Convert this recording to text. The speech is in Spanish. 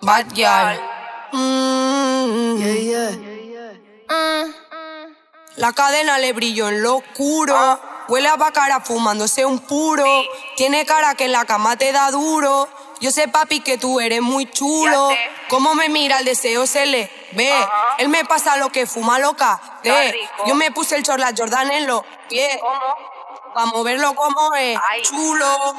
Bad girl. Mm. La cadena le brilló en lo oscuro. Huele a bacara fumándose un puro. Tiene cara que en la cama te da duro. Yo sé, papi, que tú eres muy chulo. Cómo me mira el deseo se le ve. Él me pasa lo que fuma loca. Yo me puse el chorla Jordan en los pies. ¿Cómo? Para moverlo como es. Chulo.